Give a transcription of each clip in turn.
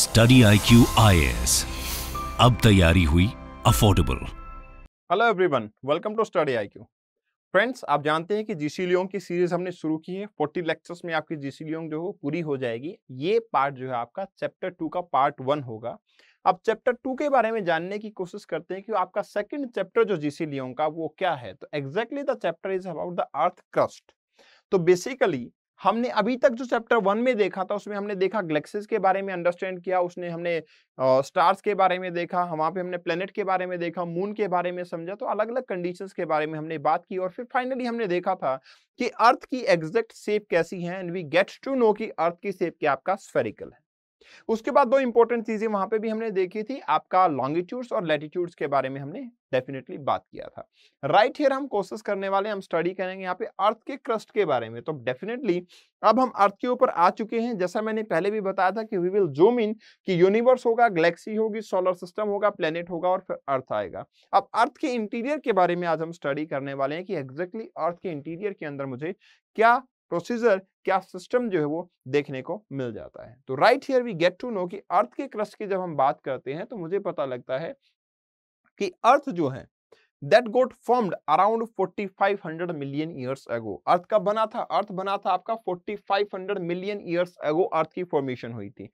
Study I Q I S अब तैयारी हुई affordable hello everyone welcome to study I Q friends आप जानते हैं कि जीसी लियोंग की सीरीज हमने शुरू की है 40 लेक्चर्स में आपकी जीसी लियोंग जो पूरी हो जाएगी ये पार्ट जो है आपका चैप्टर टू का पार्ट वन होगा अब चैप्टर टू के बारे में जानने की कोशिश करते हैं कि आपका सेकंड चैप्टर जो जीसी लियोंग का वो क्या है तो exactly the chapter is about the earth crust तो बेसिकली हमने अभी तक जो चैप्टर वन में देखा था उसमें हमने देखा गलेक्सीज के बारे में अंडरस्टैंड किया उसने हमने स्टार्स के बारे में देखा वहाँ पे हमने प्लेनेट के बारे में देखा मून के बारे में समझा तो अलग अलग कंडीशंस के बारे में हमने बात की और फिर फाइनली हमने देखा था कि अर्थ की एग्जैक्ट शेप कैसी है and we get to know कि अर्थ की शेप क्या आपका स्फेरिकल है उसके बाद दो इंपॉर्टेंट चीजें वहां पे भी हमने देखी थी आपका लॉन्गिट्यूड्स और लेटिट्यूड्स के बारे में हमने डेफिनेटली बात किया था राइट right हेयर हम कोशिश करने वाले हम स्टडी करेंगे यहाँ पे अर्थ के क्रस्ट के बारे में तो डेफिनेटली अब हम अर्थ के ऊपर आ चुके हैं जैसा मैंने पहले भी बताया था कि वी विल जूम इन कि यूनिवर्स होगा गैलेक्सी होगी सोलर सिस्टम होगा प्लेनेट होगा और फिर अर्थ आएगा अब अर्थ के इंटीरियर के बारे में आज हम स्टडी करने वाले हैं कि एग्जैक्टली exactly अर्थ के इंटीरियर के अंदर मुझे क्या प्रोसीजर क्या सिस्टम जो है वो देखने को मिल जाता है तो right here we get to know कि अर्थ के क्रस्ट की जब हम बात करते हैं तो मुझे पता लगता है कि अर्थ जो है that got formed around 4500 million years ago earth का बना था अर्थ बना था आपका 4500 मिलियन ईयर्स एगो अर्थ की फॉर्मेशन हुई थी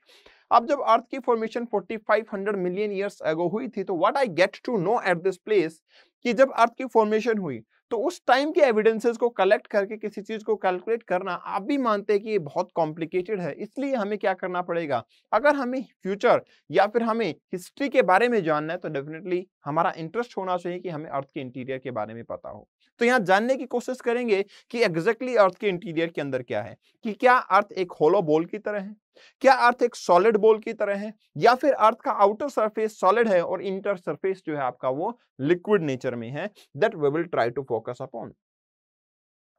अब जब अर्थ की फॉर्मेशन 4500 मिलियन ईयर्स एगो हुई थी तो what I get to know at this place कि जब अर्थ की फॉर्मेशन हुई तो उस टाइम के एविडेंसेस को कलेक्ट करके किसी चीज को कैलकुलेट करना आप भी मानते हैं कि ये बहुत कॉम्प्लिकेटेड है इसलिए हमें क्या करना पड़ेगा अगर हमें फ्यूचर या फिर हमें हिस्ट्री के बारे में जानना है तो डेफिनेटली हमारा इंटरेस्ट होना चाहिए कि हमें अर्थ के इंटीरियर के बारे में पता हो तो यहाँ जानने की कोशिश करेंगे कि एग्जैक्टली अर्थ के इंटीरियर के अंदर क्या है कि क्या अर्थ एक होलो बोल की तरह है क्या अर्थ एक सॉलिड बोल की तरह है या फिर अर्थ का आउटर सरफेस सॉलिड है और इंटर सरफेस जो है आपका वो लिक्विड नेचर में है that we will try to focus upon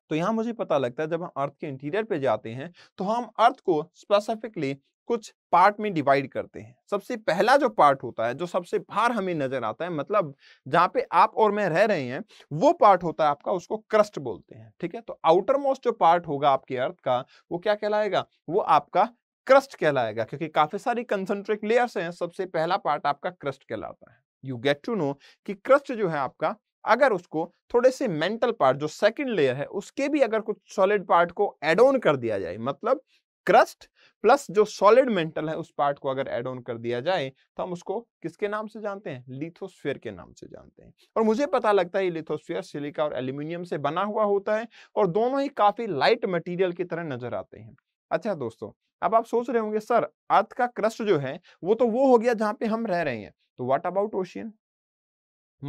तो यहां मुझे पता लगता है जब हम अर्थ के इंटीरियर पे जाते हैं तो हम अर्थ को स्पेसिफिकली कुछ पार्ट में डिवाइड करते हैं सबसे पहला जो पार्ट होता है जो सबसे बाहर हमें नजर आता है मतलब जहां पे आप और मैं रह रहे हैं वो पार्ट होता है आपका उसको क्रस्ट बोलते हैं ठीक है तो आउटर मोस्ट जो पार्ट होगा आपके अर्थ का वो क्या कहलाएगा वो आपका क्रस्ट कहलाएगा क्योंकि काफी सारी कंसंट्रिक लेयर्स हैं सबसे पहला पार्ट आपका क्रस्ट कहलाता है यू गेट टू नो कि क्रस्ट जो है आपका अगर उसको थोड़े से मेंटल पार्ट जो सेकंड लेयर है उसके भी अगर कुछ सॉलिड पार्ट को एड ऑन कर दिया जाए मतलब क्रस्ट प्लस जो सॉलिड मेंटल है उस पार्ट को अगर एड ऑन कर दिया जाए तो हम उसको किसके नाम से जानते हैं लिथोस्फीयर के नाम से जानते हैं और मुझे पता लगता है ये लिथोस्फीयर सिलिका और एल्यूमिनियम से बना हुआ होता है और दोनों ही काफी लाइट मटेरियल की तरह नजर आते हैं अच्छा दोस्तों अब आप सोच रहे होंगे सर अर्थ का क्रस्ट जो है वो तो वो हो गया जहां पे हम रह रहे हैं तो what about ocean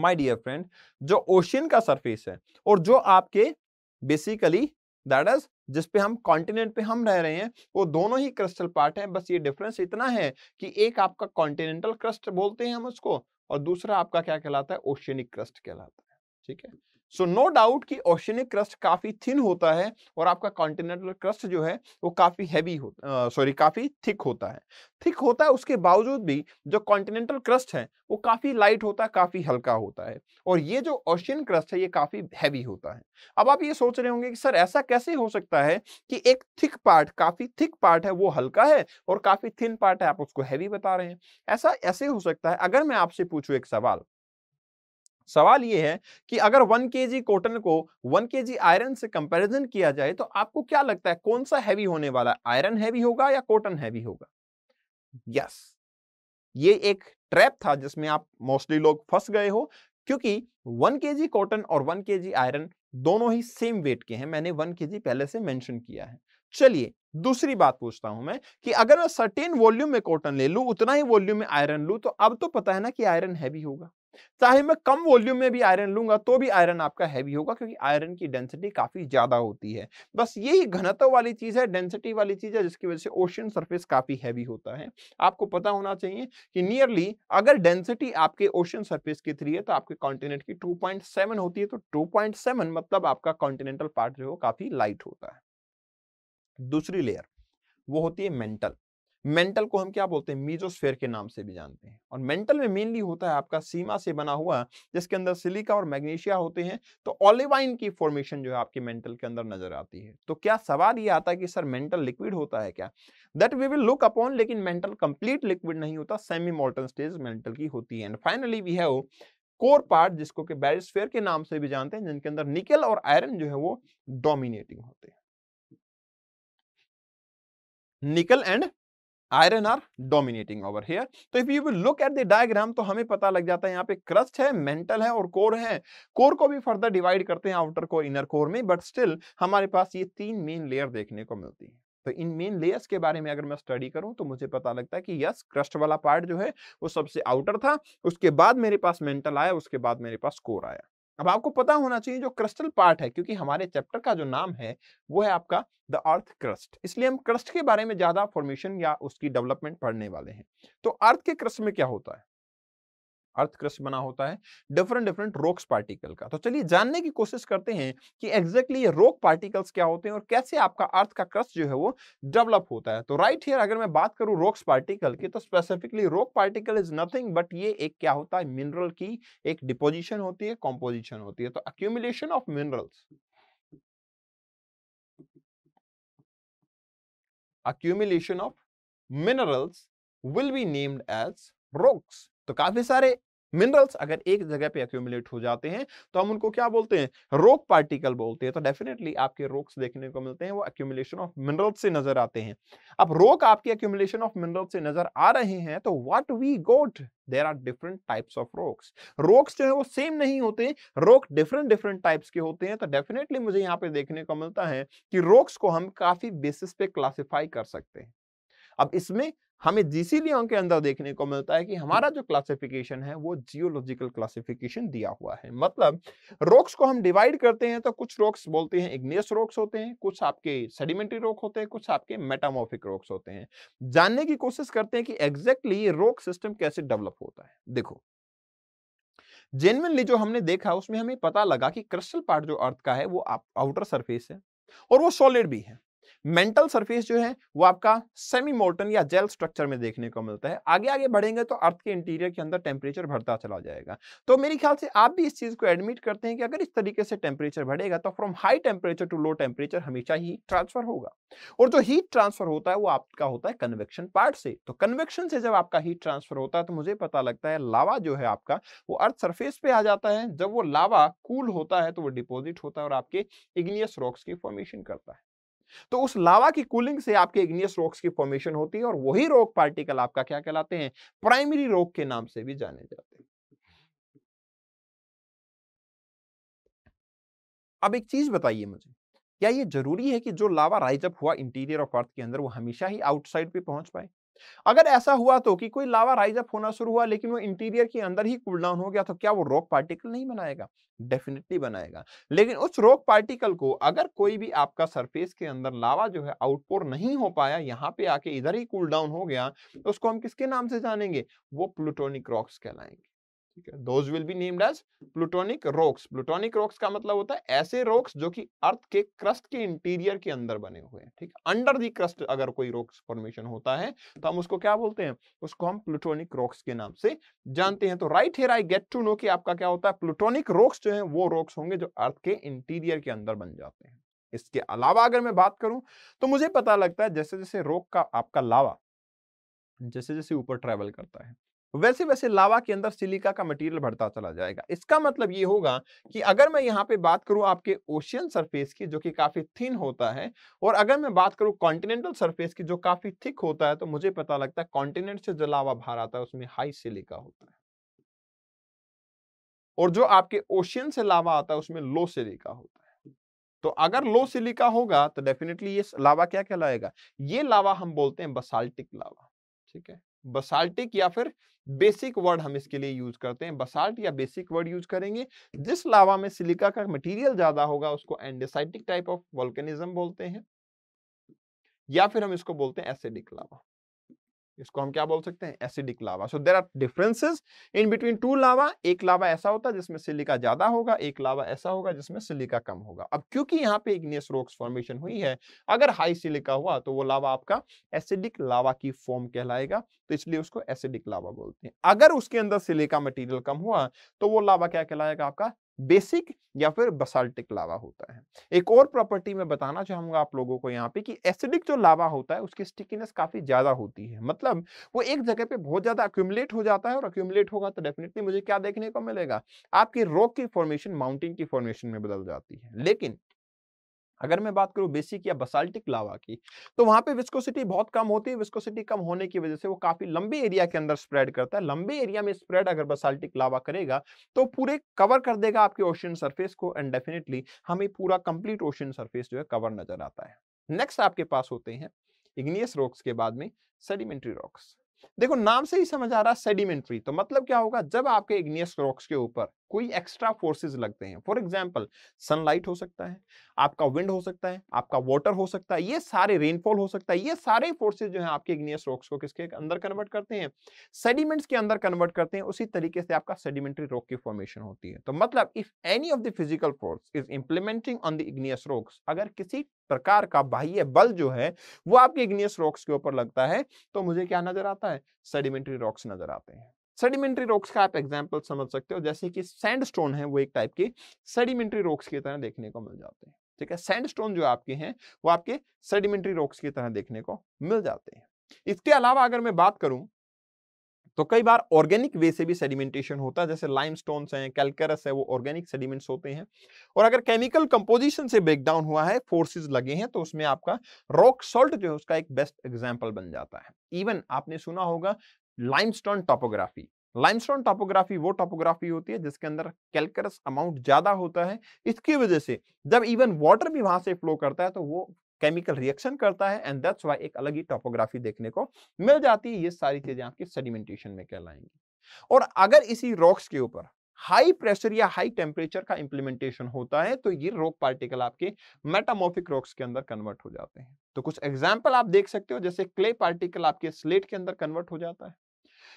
my dear friend जो ओशियन का सरफेस है और जो आपके बेसिकली दैट इज जिसपे हम कॉन्टिनेंट पे हम रह रहे हैं वो दोनों ही क्रस्टल पार्ट है बस ये डिफरेंस इतना है कि एक आपका कॉन्टिनेंटल क्रस्ट बोलते हैं हम उसको और दूसरा आपका क्या कहलाता है ओशियनिक क्रस्ट कहलाता है ठीक है सो नो डाउट कि ओशनिक क्रस्ट काफी थिन होता है और आपका कॉन्टिनेंटल क्रस्ट जो है वो काफी हैवी सॉरी काफी थिक होता है थिक होता है उसके बावजूद भी जो कॉन्टिनेंटल क्रस्ट है वो काफी लाइट होता है काफी हल्का होता है और ये जो ओशियन क्रस्ट है ये काफी हैवी होता है अब आप ये सोच रहे होंगे कि सर ऐसा कैसे हो सकता है कि एक थिक पार्ट काफी थिक पार्ट है वो हल्का है और काफी थिन पार्ट है आप उसको हैवी बता रहे हैं ऐसा ऐसे हो सकता है अगर मैं आपसे पूछू एक सवाल सवाल ये है कि अगर वन के कॉटन को वन के आयरन से कंपैरिजन किया जाए तो आपको क्या लगता है कौन सा हैवी होने वाला है आयरन हैवी होगा या कॉटन हैवी होगा यस yes. ये एक ट्रैप था जिसमें आप मोस्टली लोग फंस गए हो क्योंकि वन के कॉटन और वन के आयरन दोनों ही सेम वेट के हैं मैंने वन के पहले से मैंशन किया है चलिए दूसरी बात पूछता हूं मैं कि अगर मैं सर्टेन वॉल्यूम में कॉटन ले लूं उतना ही वॉल्यूम में आयरन लूं तो अब तो पता है ना कि आयरन हैवी होगा चाहे मैं कम वॉल्यूम में भी आयरन लूंगा तो भी आयरन आपका हैवी होगा क्योंकि आयरन की डेंसिटी काफी ज्यादा होती है बस यही घनत्व वाली चीज है डेंसिटी वाली चीज है जिसकी वजह से ओशन सर्फेस काफी हैवी होता है आपको पता होना चाहिए कि नियरली अगर डेंसिटी आपके ओशन सर्फेस की थ्री है तो आपके कॉन्टिनेंट की टू होती है तो टू मतलब आपका कॉन्टिनेंटल पार्ट जो है काफी लाइट होता है दूसरी लेयर वो होती है मेंटल मेंटल को हम क्या बोलते हैं मीजोस्फेयर के नाम से भी जानते हैं और मेंटल में मेनली होता है आपका सीमा से बना हुआ जिसके अंदर सिलिका और मैग्नीशिया होते हैं तो ऑलिवाइन की फॉर्मेशन जो है आपके मेंटल के अंदर नजर आती है तो क्या सवाल ये आता है कि सर मेंटल लिक्विड होता है क्या that we will look upon लेकिन मेंटल कंप्लीट लिक्विड नहीं होता सेमी मोल्टन स्टेज मेंटल की होती है and finally we have core part जिसको कि बैरिस्फेयर के नाम से भी जानते हैं जिनके अंदर निकल और आयरन जो है वो डोमिनेटिंग होते हैं nickel and iron are dominating over here तो if you will look at the diagram तो हमें पता लग जाता है यहाँ पे क्रस्ट है मेंटल है और कोर है कोर को भी फर्दर डिवाइड करते हैं आउटर कोर इनर कोर में बट स्टिल हमारे पास ये तीन मेन लेयर देखने को मिलती है तो इन मेन लेयर्स के बारे में अगर मैं स्टडी करूं तो मुझे पता लगता है कि यस क्रस्ट वाला पार्ट जो है वो सबसे आउटर था उसके बाद मेरे पास मेंटल आया उसके बाद मेरे पास कोर आया अब आपको पता होना चाहिए जो क्रस्टल पार्ट है क्योंकि हमारे चैप्टर का जो नाम है वो है आपका द अर्थ क्रस्ट इसलिए हम क्रस्ट के बारे में ज्यादा फॉर्मेशन या उसकी डेवलपमेंट पढ़ने वाले हैं तो अर्थ के क्रस्ट में क्या होता है अर्थक्रस्ट बना होता है डिफरेंट डिफरेंट रोक्स पार्टिकल का तो चलिए जानने की कोशिश करते हैं कि एग्जैक्टली ये रोक पार्टिकल्स क्या होते हैं और कैसे आपका अर्थ का क्रस्ट जो है वो डेवलप होता है तो राइट right हियर अगर मैं बात करूं रोक्स पार्टिकल की तो स्पेसिफिकली रोक पार्टिकल इज नथिंग बट ये एक क्या होता है मिनरल की एक डिपोजिशन होती है कॉम्पोजिशन होती है तो accumulation of minerals accumulation of minerals will be named as rocks तो काफी सारे मिनरल्स अगर एक जगह पे एक्यूमुलेट हो जाते हैं तो हम उनको क्या बोलते हैं रोक पार्टिकल बोलते हैं तो डेफिनेटली आपके रोक्स देखने को मिलते हैं वो एक्यूमुलेशन ऑफ मिनरल्स से नजर आते हैं अब रोक आपके एक्यूमुलेशन ऑफ मिनरल्स से नजर आ रहे हैं तो what we got there are different types of rocks rocks जो है वो सेम नहीं होते रोक डिफरेंट डिफरेंट टाइप्स के होते हैं तो डेफिनेटली मुझे यहाँ पे देखने को मिलता है कि रोक्स को हम काफी बेसिस पे क्लासीफाई कर सकते हैं अब इसमें हमें जीसीलियों के अंदर देखने को मिलता है कि हमारा जो क्लासिफिकेशन है वो जियोलॉजिकल क्लासिफिकेशन दिया हुआ है मतलब रॉक्स को हम डिवाइड करते हैं तो कुछ रॉक्स बोलते हैं इग्नियस रॉक्स होते हैं कुछ आपके सेडिमेंट्री रॉक होते हैं कुछ आपके मेटामोफिक रॉक्स होते हैं जानने की कोशिश करते हैं कि एग्जैक्टली ये रॉक सिस्टम कैसे डेवलप होता है देखो जेनविनली जो हमने देखा उसमें हमें पता लगा कि क्रिस्टल पार्ट जो अर्थ का है वो आउटर सरफेस है और वो सॉलिड भी है मेंटल सरफेस जो है वो आपका सेमी मोर्टन या जेल स्ट्रक्चर में देखने को मिलता है आगे आगे बढ़ेंगे तो अर्थ के इंटीरियर के अंदर टेम्परेचर बढ़ता चला जाएगा तो मेरे ख्याल से आप भी इस चीज़ को एडमिट करते हैं कि अगर इस तरीके से टेम्परेचर बढ़ेगा तो from high temperature to low temperature हमेशा ही ट्रांसफर होगा और जो हीट ट्रांसफर होता है वो आपका होता है कन्वेक्शन पार्ट से तो कन्वेक्शन से जब आपका हीट ट्रांसफर होता है तो मुझे पता लगता है लावा जो है आपका वो अर्थ सरफेस पे आ जाता है जब वो लावा कूल होता है तो वो डिपोजिट होता है और आपके इग्नियस रॉक्स की फॉर्मेशन करता है तो उस लावा की कूलिंग से आपके इग्नियस रॉक्स की फॉर्मेशन होती है और वही रॉक पार्टिकल आपका क्या कहलाते हैं प्राइमरी रॉक के नाम से भी जाने जाते हैं अब एक चीज बताइए मुझे क्या ये जरूरी है कि जो लावा राइज अप हुआ इंटीरियर ऑफ अर्थ के अंदर वो हमेशा ही आउटसाइड पे पहुंच पाए अगर ऐसा हुआ तो कि कोई लावा राइज अप होना शुरू हुआ लेकिन वो इंटीरियर के अंदर ही कूल डाउन हो गया तो क्या वो रॉक पार्टिकल नहीं बनाएगा डेफिनेटली बनाएगा लेकिन उस रॉक पार्टिकल को अगर कोई भी आपका सरफेस के अंदर लावा जो है आउटपोर नहीं हो पाया यहाँ पे आके इधर ही कूल डाउन हो गया तो उसको हम किसके नाम से जानेंगे वो प्लूटोनिक रॉक्स कहलाएंगे ठीक है those will be named as plutonic rocks plutonic rocks का मतलब होता है ऐसे रॉक्स जो कि अर्थ के क्रस्ट के इंटीरियर के अंदर बने हुए हैं ठीक अंडर दी क्रस्ट अगर कोई रॉक्स फॉर्मेशन होता है तो हम उसको क्या बोलते हैं उसको हम प्लूटोनिक रॉक्स के नाम से जानते हैं तो right here I get to know कि आपका क्या होता है प्लूटोनिक रॉक्स जो है वो रॉक्स होंगे जो अर्थ के इंटीरियर के अंदर बन जाते हैं इसके अलावा अगर मैं बात करूं तो मुझे पता लगता है जैसे जैसे रोक का आपका लावा जैसे जैसे ऊपर ट्रेवल करता है वैसे वैसे लावा के अंदर सिलिका का मटेरियल बढ़ता चला जाएगा इसका मतलब ये होगा कि अगर मैं यहाँ पे बात करूँ आपके ओशियन सरफेस की जो कि काफ़ी थिन होता है और अगर मैं बात करूँ कॉन्टिनेंटल सरफेस की जो काफ़ी थिक होता है तो मुझे पता लगता है कॉन्टिनेंट से जो लावा बाहर आता है उसमें हाई सिलिका होता है और जो आपके ओशियन से लावा आता है उसमें लो सिलिका होता है तो अगर लो सिलिका होगा तो डेफिनेटली ये लावा क्या कहलाएगा ये लावा हम बोलते हैं बसाल्टिक लावा ठीक है बसाल्टिक या फिर बेसिक वर्ड हम इसके लिए यूज करते हैं बसाल्ट या बेसिक वर्ड यूज करेंगे जिस लावा में सिलिका का मटेरियल ज्यादा होगा उसको एंडेसाइटिक टाइप ऑफ वॉल्केनिज्म बोलते हैं या फिर हम इसको बोलते हैं एसिडिक लावा इसको हम क्या बोल सकते हैं acidic lava so there are differences in between two lava एक लावा ऐसा होता है जिसमें सिलिका ज्यादा होगा एक लावा ऐसा होगा जिसमें सिलिका कम होगा अब क्योंकि यहाँ पे इग्नियस रोक्स फॉर्मेशन हुई है अगर हाई सिलिका हुआ तो वो लावा आपका एसिडिक लावा की फॉर्म कहलाएगा तो इसलिए उसको एसिडिक लावा बोलते हैं अगर उसके अंदर सिलिका मटीरियल कम हुआ तो वो लावा क्या कहलाएगा आपका बेसिक या फिर बसाल्टिक लावा होता है एक और प्रॉपर्टी में बताना चाहूंगा आप लोगों को यहाँ पे कि एसिडिक जो लावा होता है उसकी स्टिकीनेस काफी ज्यादा होती है मतलब वो एक जगह पे बहुत ज्यादा अक्यूमुलेट हो जाता है और अक्यूमुलेट होगा तो डेफिनेटली मुझे क्या देखने को मिलेगा आपकी रॉक की फॉर्मेशन माउंटेन की फॉर्मेशन में बदल जाती है लेकिन अगर मैं बात करूं बेसिक या बसाल्टिक लावा की तो वहां पे विस्कोसिटी बहुत कम होती है विस्कोसिटी कम होने की वजह से वो काफी लंबे एरिया के अंदर स्प्रेड करता है लंबे एरिया में स्प्रेड अगर बसाल्टिक लावा करेगा तो पूरे कवर कर देगा आपके ओशन सरफेस को एंड डेफिनेटली हमें पूरा कंप्लीट ओशन सरफेस जो है कवर नजर आता है नेक्स्ट आपके पास होते हैं इग्नियस रॉक्स के बाद में सेडिमेंट्री रॉक्स देखो नाम से ही समझ आ रहा है सेडिमेंट्री तो मतलब क्या होगा जब आपके इग्नियस रॉक्स के ऊपर कोई एक्स्ट्रा फोर्सेस लगते हैं फॉर एग्जाम्पल सनलाइट हो सकता है आपका विंड हो सकता है आपका वाटर हो सकता है ये सारे रेनफॉल हो सकता है ये सारे फोर्सेज जो है आपके इग्नियस रॉक्स को किसके अंदर कन्वर्ट करते हैं सेडिमेंट्स के अंदर कन्वर्ट करते हैं उसी तरीके से आपका सेडिमेंट्री रॉक की फॉर्मेशन होती है तो मतलब if any of the physical force is implementing on the igneous rocks अगर किसी प्रकार का बाह्य बल जो है वो आपके इग्नियस रॉक्स के ऊपर लगता है तो मुझे क्या नजर आता है सेडिमेंट्री रॉक्स नजर आते हैं सेडिमेंट्री रॉक्स का आप एग्जाम्पल समझ सकते हो जैसे कि सैंडस्टोन है वो एक टाइप के सेडिमेंट्री रॉक्स की तरह देखने को मिल जाते हैं ठीक है सैंडस्टोन जो आपके हैं वो आपके सेडिमेंट्री रॉक्स की तरह देखने को मिल जाते हैं इसके अलावा अगर मैं बात करूं तो कई बार ऑर्गेनिक वे से भी सेडिमेंटेशन होता है जैसे लाइम स्टोन है कैलकरस है वो ऑर्गेनिक सेडिमेंट्स होते हैं और अगर केमिकल कंपोजिशन से ब्रेकडाउन हुआ है फोर्सेस लगे हैं तो उसमें आपका रॉक सॉल्ट जो है उसका एक बेस्ट एग्जांपल बन जाता है इवन आपने सुना होगा लाइमस्टोन टॉपोग्राफी लाइमस्टोन टॉपोग्राफी वो टॉपोग्राफी होती है जिसके अंदर कैलकरस अमाउंट ज्यादा होता है इसकी वजह से जब इवन वाटर भी वहां से फ्लो करता है तो वो केमिकल रिएक्शन करता है एंड दैट्स वाई एक अलग ही टॉपोग्राफी देखने को मिल जाती है ये सारी चीजें आपकी सेडिमेंटेशन में कहलाएंगी और अगर इसी रॉक्स के ऊपर हाई प्रेशर या हाई टेम्परेचर का इंप्लीमेंटेशन होता है तो ये रॉक पार्टिकल आपके मेटामोफिक रॉक्स के अंदर कन्वर्ट हो जाते हैं तो कुछ एग्जाम्पल आप देख सकते हो जैसे क्ले पार्टिकल आपके स्लेट के अंदर कन्वर्ट हो जाता है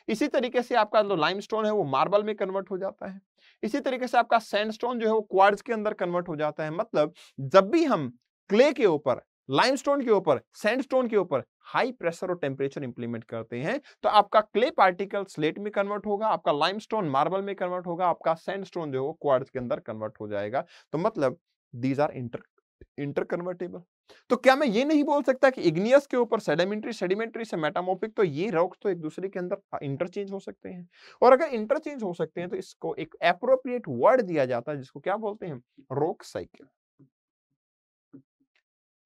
इसी तरीके से आपका जो लाइम है वो मार्बल में कन्वर्ट हो जाता है इसी तरीके से आपका सैंडस्टोन जो है वो क्वार्स के अंदर कन्वर्ट हो जाता है मतलब जब भी हम क्ले के ऊपर लाइमस्टोन के ऊपर सैंडस्टोन के ऊपर हाई प्रेशर और टेम्परेचर इंप्लीमेंट करते हैं तो आपका क्ले पार्टिकल स्लेट में कन्वर्ट होगा आपका लाइमस्टोन मार्बल में कन्वर्ट होगा आपका सैंडस्टोन जो है वो क्वार्ट्ज के अंदर कन्वर्ट हो जाएगा तो मतलब these are inter interconvertible तो क्या मैं ये नहीं बोल सकता कि इग्नियस के ऊपर सेडिमेंट्री सेडिमेंट्री से मेटामोफिक तो ये रॉक्स तो एक दूसरे के अंदर इंटरचेंज हाँ, हो सकते हैं और अगर इंटरचेंज हो सकते हैं तो इसको एक अप्रोप्रिएट वर्ड दिया जाता है जिसको क्या बोलते हैं रॉक साइकिल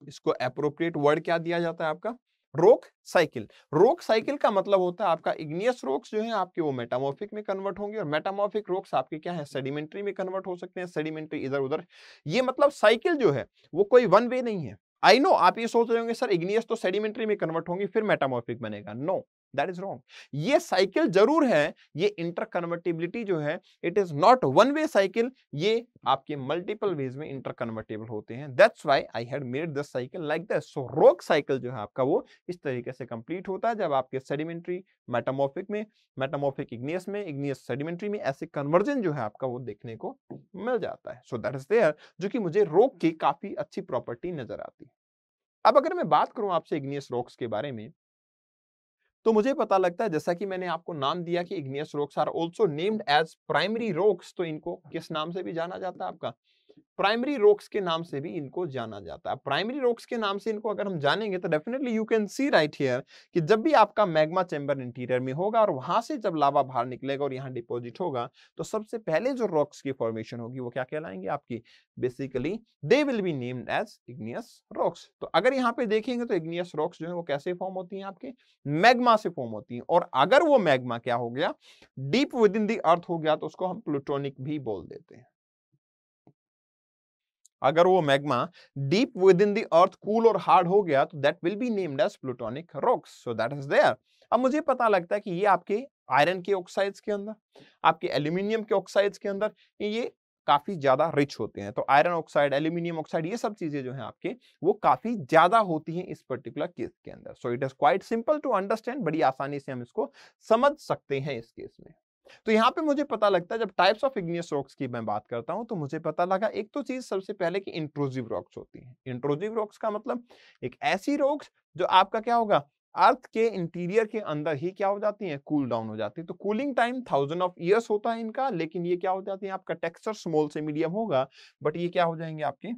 इसको अप्रोप्रिएट वर्ड क्या दिया जाता है आपका रोक साइकिल रोक साइकिल का मतलब होता है आपका इग्नियस रोक्स जो है आपके वो मेटामोफिक में कन्वर्ट होंगे और मेटामोफिक रोक्स आपके क्या है सेडिमेंट्री में कन्वर्ट हो सकते हैं सेडिमेंट्री इधर उधर ये मतलब साइकिल जो है वो कोई वन वे नहीं है आई नो आप ये सोच रहे होंगे सर इग्नियस तो सेडिमेंट्री में कन्वर्ट होंगी फिर मेटामोफिक बनेगा no no. That is wrong ये साइकिल जरूर है ये इंटरकन्वर्टेबिलिटी जो है it is not one way cycle ये आपके मल्टीपल वेज में इंटरकन्वर्टेबल होते हैं that's why I had made this cycle like this so rock cycle जो है आपका वो इस तरीके से कंप्लीट होता है जब आपके सेडिमेंट्री मेटामोफिक में मेटामोफिक इग्नियस में इग्नियस सेडिमेंट्री में ऐसे कन्वर्जन जो है आपका वो देखने को मिल जाता है सो दैट इज देयर जो कि मुझे रोक की काफी अच्छी प्रॉपर्टी नजर आती है अब अगर मैं बात करूं आपसे इग्नियस रॉक्स के बारे में तो मुझे पता लगता है जैसा कि मैंने आपको नाम दिया कि igneous rocks are also named as primary rocks तो इनको किस नाम से भी जाना जाता है आपका प्राइमरी रोक्स के नाम से भी इनको जाना जाता है प्राइमरी रोक्स के नाम से इनको अगर हम जानेंगे तो definitely you can see right here कि जब भी आपका मैग्मा चैम्बर इंटीरियर में होगा और वहां से जब लावा बाहर निकलेगा और यहाँ डिपॉजिट होगा तो सबसे पहले जो रॉक्स की फॉर्मेशन होगी वो क्या कहलाएंगे आपकी basically they will be named as igneous rocks तो अगर यहाँ पे देखेंगे तो इग्नियस रॉक्स जो है वो कैसे फॉर्म होती है आपके मैग्मा से फॉर्म होती है और अगर वो मैग्मा क्या हो गया डीप विद इन दी अर्थ हो गया तो उसको हम प्लूटोनिक भी बोल देते हैं अगर वो magma deep within the earth cool और हार्ड हो गया तो that will be named as plutonic rocks so that is there अब मुझे पता लगता है कि ये आपके आयरन के ऑक्साइड्स के अंदर आपके एल्यूमिनियम के ऑक्साइड्स के अंदर ये काफी ज्यादा रिच होते हैं तो आयरन ऑक्साइड एल्यूमिनियम ऑक्साइड ये सब चीजें जो हैं आपके वो काफी ज्यादा होती हैं इस पर्टिकुलर केस के अंदर so it is quite simple to understand बड़ी आसानी से हम इसको समझ सकते हैं इस केस में तो यहाँ पे मुझे पता लगता है जब टाइप्स ऑफ इग्नियस रॉक्स की मैं बात करता हूँ तो मुझे पता लगा एक तो चीज सबसे पहले कि इंट्रोजिव रॉक्स होती है इंट्रोजिव रॉक्स का मतलब एक ऐसी रॉक्स जो आपका क्या होगा अर्थ के इंटीरियर के अंदर ही क्या हो जाती है कूल cool डाउन हो जाती है तो cooling time thousand of years होता है इनका लेकिन ये क्या हो जाती है आपका टेक्सचर स्मॉल से मीडियम होगा बट ये क्या हो जाएंगे आपके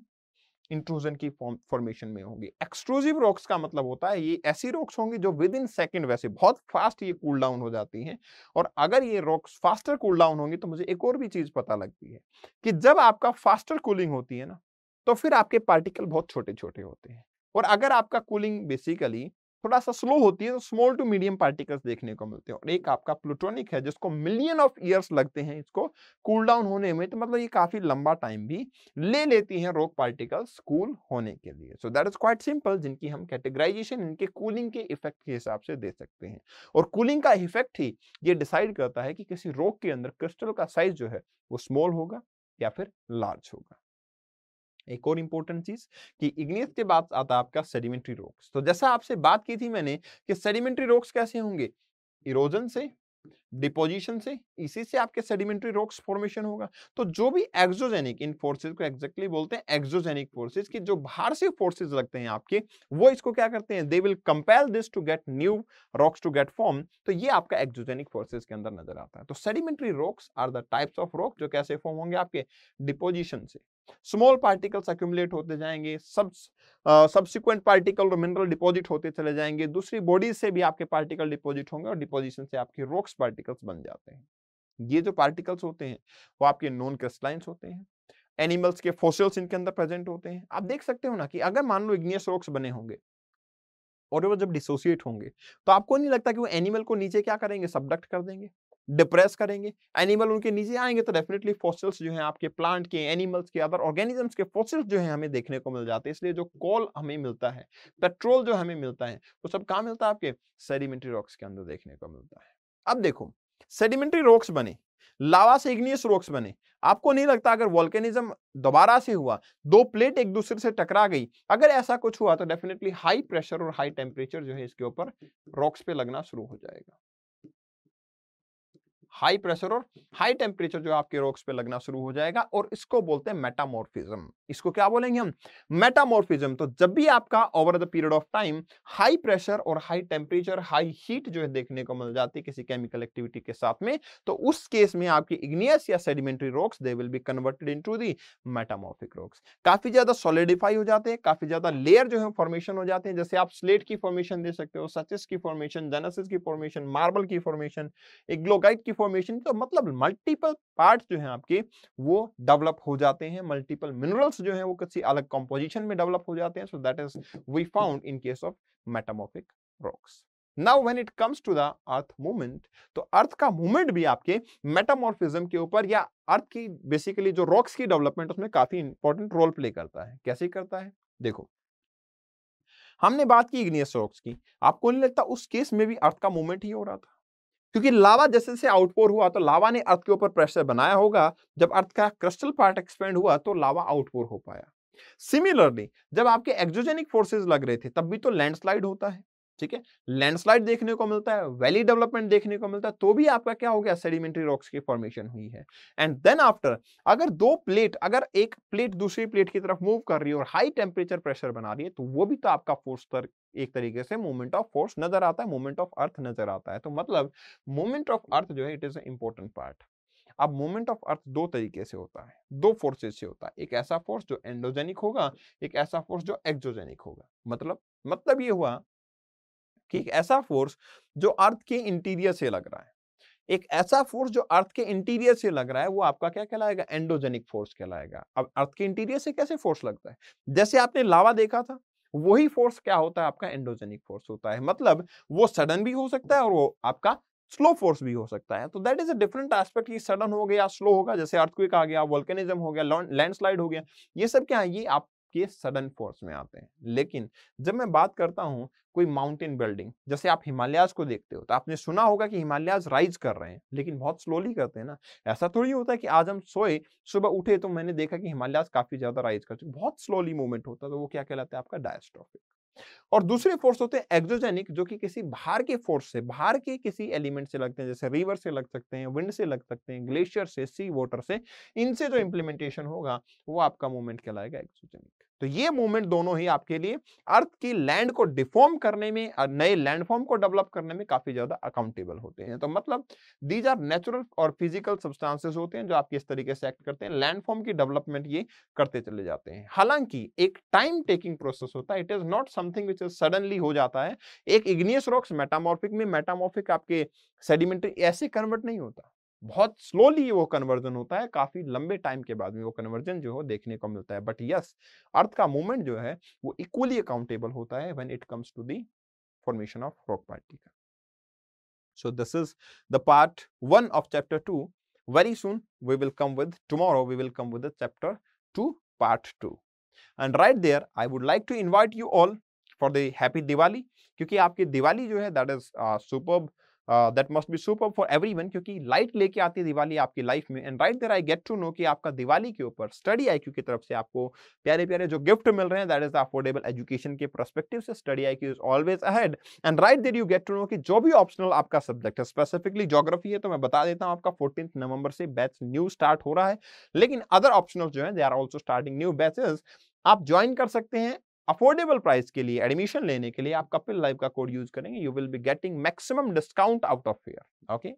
इंट्रूजन की फॉर्मेशन में होंगी एक्सक्लूसिव रॉक्स का मतलब होता है ये ऐसी रॉक्स होंगी जो विद इन सेकेंड वैसे बहुत फास्ट ये कूल डाउन हो जाती हैं और अगर ये रॉक्स फास्टर कूल डाउन होंगी तो मुझे एक और भी चीज़ पता लगती है कि जब आपका फास्टर कूलिंग होती है ना तो फिर आपके पार्टिकल बहुत छोटे छोटे होते हैं और अगर आपका कूलिंग बेसिकली थोड़ा सा स्लो होती है तो स्मॉल टू मीडियम पार्टिकल्स देखने को मिलते हैं और एक आपका प्लूटोनिक है जिसको मिलियन ऑफ ईयर्स लगते हैं इसको कूल डाउन होने में तो मतलब ये काफी लंबा टाइम भी ले लेती हैं रोक पार्टिकल्स कूल होने के लिए so that is quite simple जिनकी हम कैटेगराइजेशन इनके कूलिंग के इफेक्ट के हिसाब से दे सकते हैं और कूलिंग का इफेक्ट ही ये डिसाइड करता है कि किसी रोक के अंदर क्रिस्टल का साइज जो है वो स्मॉल होगा या फिर लार्ज होगा एक और इंपॉर्टेंट चीज कि इग्नियस के बाद आता है आपका सेडिमेंट्री रॉक्स तो जैसा आपसे बात की थी मैंने कि सेडिमेंट्री रॉक्स कैसे होंगे इरोजन से डिपोजिशन से इसी से आपके सेडिमेंट्री रॉक्स फॉर्मेशन होगा तो जो भी एक्सोजेनिक इन फोर्सेस को एग्जैक्टली बोलते हैं एक्सोजेनिक फोर्सेस की जो बाहर से फोर्सेज लगते हैं आपके वो इसको क्या करते हैं they will compel this to get new rocks to get form तो ये आपका एक्सोजेनिक फोर्सेज के अंदर नजर आता है तो sedimentary rocks are the types of rock जो कैसे फॉर्म होंगे आपके डिपोजिशन से स्मॉल पार्टिकल्स अक्यूमुलेट होते जाएंगे सब सब्सिक्वेंट पार्टिकल और मिनरल डिपॉजिट होते चले जाएंगे दूसरी बॉडी से भी आपके पार्टिकल डिपॉजिट होंगे और डिपोजिशन से आपके रॉक्स पार्टिकल्स बन जाते हैं ये जो पार्टिकल्स होते हैं वो आपके नॉन क्रिस्टलाइंस होते हैं एनिमल्स के फोसिल्स इनके अंदर प्रेजेंट होते हैं आप देख सकते हो ना कि अगर मान लो इग्नियस रॉक्स बने होंगे और वो जब डिसोसिएट होंगे तो आपको नहीं लगता कि वो एनिमल को नीचे क्या करेंगे सबडक्ट कर देंगे डिप्रेस करेंगे एनिमल उनके नीचे आएंगे तो डेफिनेटली फॉसिल्स जो है आपके प्लांट के एनिमल्स के अदर ऑर्गेनिजम्स के फॉसिल्स जो है हमें देखने को मिल जाते हैं इसलिए जो कॉल हमें मिलता है पेट्रोल जो हमें मिलता है वो सब कहाँ मिलता है आपके सेडिमेंट्री रॉक्स के अंदर देखने को मिलता है अब देखो सेडिमेंट्री रॉक्स बने लावा से इग्नियस रॉक्स बने आपको नहीं लगता अगर वॉल्केनिज्म दोबारा से हुआ दो प्लेट एक दूसरे से टकरा गई अगर ऐसा कुछ हुआ तो डेफिनेटली हाई प्रेशर और हाई टेम्परेचर जो है इसके ऊपर रॉक्स पे लगना शुरू हो जाएगा हाई प्रेशर और हाई टेम्परेचर जो आपके रॉक्स पे लगना शुरू हो जाएगा और इसको बोलते हैं मेटामोर्फिज्म इसको क्या बोलेंगे हम मेटामोर्फिज्म तो जब भी आपका over the period of time high pressure और हाई टेम्परेचर हाई हीट जो है देखने को मिल जाती है किसी केमिकल एक्टिविटी के साथ में तो उस केस में आपकी इग्नियस या sedimentary rocks they will be converted into the metamorphic rocks काफी ज्यादा सॉलिडिफाई हो जाते हैं काफी ज्यादा लेयर जो है फॉर्मेशन हो जाते हैं जैसे आप स्लेट की फॉर्मेशन दे सकते हो सचिस की फॉर्मेशन जेनेसिस की फॉर्मेशन मार्बल की फॉर्मेशन इग्लोगाइट की फॉर्मेशन तो मतलब मल्टीपल पार्ट जो है आपके वो डेवलप हो जाते हैं मल्टीपल मिनरल्स जो है वो किसी अलग कॉम्पोजिशन में डेवलप हो जाते हैं so that is we found in case of metamorphic rocks Now when it comes to the earth movement, तो अर्थ का मूवमेंट भी आपके मेटामॉर्फिज्म के ऊपर या अर्थ की बेसिकली जो रॉक्स की डेवलपमेंट उसमें काफी इंपॉर्टेंट रोल प्ले करता है कैसे करता है देखो हमने बात की इग्नियस रॉक्स की आपको नहीं लगता उस केस में भी अर्थ का मूवमेंट ही हो रहा था क्योंकि लावा जैसे जैसे आउटपोर हुआ तो लावा ने अर्थ के ऊपर प्रेशर बनाया होगा जब अर्थ का क्रिस्टल पार्ट एक्सपेंड हुआ तो लावा आउटपोर हो पाया सिमिलरली जब आपके एक्जोजेनिक फोर्सेस लग रहे थे तब भी तो लैंडस्लाइड होता है ठीक है लैंडस्लाइड देखने को मिलता है वैली डेवलपमेंट देखने को मिलता है तो भी आपका क्या हो गया सेडिमेंट्री रॉक्स की फॉर्मेशन हुई है एंड देन आफ्टर अगर दो प्लेट अगर एक प्लेट दूसरी प्लेट की तरफ मूव कर रही है और हाई टेम्परेचर प्रेशर बना रही है तो वो भी तो आपका फोर्स एक तरीके से मूवमेंट ऑफ फोर्स नजर आता है मूवमेंट ऑफ अर्थ नजर आता है तो मतलब मूवमेंट ऑफ अर्थ जो है इट इज इंपॉर्टेंट पार्ट अब मूवमेंट ऑफ अर्थ दो तरीके से होता है दो फोर्सेज से होता है एक ऐसा फोर्स जो एंडोजेनिक होगा एक ऐसा फोर्स जो एक्जोजेनिक होगा मतलब मतलब ये हुआ कि एक ऐसा फोर्स जो अर्थ के इंटीरियर से लग रहा है एक ऐसा फोर्स जो अर्थ के इंटीरियर से लग रहा है वो आपका क्या कहलाएगा एंडोजेनिक फोर्स कहलाएगा अब अर्थ के इंटीरियर से कैसे फोर्स लगता है जैसे आपने लावा देखा था वही फोर्स क्या होता है आपका एंडोजेनिक फोर्स होता है मतलब वो सडन भी हो सकता है और वो आपका स्लो फोर्स भी हो सकता है तो that is a different aspect ये सडन हो गया स्लो होगा जैसे अर्थक्विक आ गया वोल्केनिज्म हो गया लैंडस्लाइड हो गया ये सब क्या है ये आप कि ये सदन फोर्स में आते हैं लेकिन जब मैं बात करता हूँ कोई माउंटेन बिल्डिंग जैसे आप हिमालयाज को देखते हो तो आपने सुना होगा कि हिमालयाज राइज कर रहे हैं लेकिन बहुत स्लोली करते हैं ना ऐसा थोड़ी होता है कि आज हम सोए सुबह उठे तो मैंने देखा कि हिमालयाज काफी ज्यादा राइज कर चुके बहुत स्लोली मूवमेंट होता है तो वो क्या कहलाता है आपका डायस्ट्रॉफिक और दूसरे फोर्स होते हैं एक्सोजेनिक जो कि किसी बाहर के फोर्स से बाहर के किसी एलिमेंट से लगते हैं जैसे रिवर से लग सकते हैं विंड से लग सकते हैं ग्लेशियर से सी वाटर से इनसे जो इंप्लीमेंटेशन होगा वो आपका मूवमेंट कहलाएगा एक्सोजेनिक तो ये मूवमेंट दोनों ही आपके लिए अर्थ की लैंड को डिफॉर्म करने में और नए लैंडफॉर्म को डेवलप करने में काफी ज्यादा अकाउंटेबल होते हैं तो मतलब दीज आर नेचुरल और फिजिकल सब्सटेंसेस होते हैं जो आपके इस तरीके से एक्ट करते हैं लैंडफॉर्म की डेवलपमेंट ये करते चले जाते हैं हालांकि एक टाइम टेकिंग प्रोसेस होता है it is not something which is suddenly हो जाता है एक इग्नियस रॉक्स मेटामॉर्फिक में मेटामोर्फिक आपके सेडिमेंट्री ऐसे कन्वर्ट नहीं होता बहुत स्लोली वो कन्वर्जन होता है काफी लंबे टाइम के बाद में वो कन्वर्जन जो है देखने को मिलता है बट यस अर्थ का मूवमेंट जो है वो इक्वली अकाउंटेबल होता है when it comes to the formation of rock particle so this is the part one of chapter two very soon we will come with tomorrow we will come with chapter two part two and right there I would like to invite you all for the happy Diwali क्योंकि आपकी दिवाली जो है that is super that must be super for everyone क्योंकि light लेके आती है दिवाली आपकी life में and right there I get to know कि आपका दिवाली के ऊपर स्टडी आई की तरफ से आपको प्यारे प्यारे जो गिफ्ट मिल रहे हैं that is the affordable education के परस्पेक्टिव से study I is always ahead and right there you get to know कि जो भी ऑप्शनल आपका सब्जेक्ट है स्पेसिफिकली जोग्राफी है तो मैं बता देता हूँ आपका फोर्टीन नवंबर से बैच न्यू स्टार्ट हो रहा है लेकिन अदर ऑप्शनल जो है they are also starting new batches आप ज्वाइन कर सकते हैं अफोर्डेबल प्राइस के लिए एडमिशन लेने के लिए आप कपिल लाइव का कोड यूज करेंगे you will be getting maximum discount out of fair okay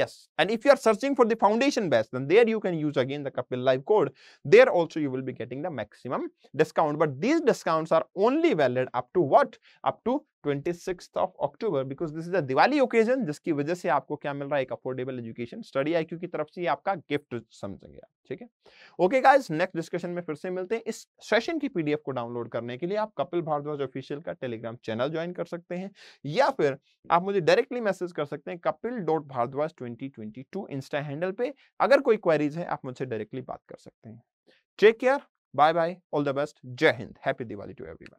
yes and if you are searching for the foundation best there you can use again the Kapil live code there also you will be getting the maximum discount but these discount are only valid up to what up to twenty जिसकी वजह से आपको क्या मिल रहा है एक की तरफ से आपका समझेंगे आप ठीक है में फिर से मिलते हैं इस की को डाउनलोड करने के लिए आप कपिल भारद्वाज ऑफिशियल का टेलीग्राम चैनल ज्वाइन कर सकते हैं या फिर आप मुझे डायरेक्टली मैसेज कर सकते हैं Kapil dot Bhardwaj twenty twenty two insta handle पे अगर कोई क्वेरीज है आप मुझसे डायरेक्टली बात कर सकते हैं take care bye bye all the best जय Hind happy Diwali to everyone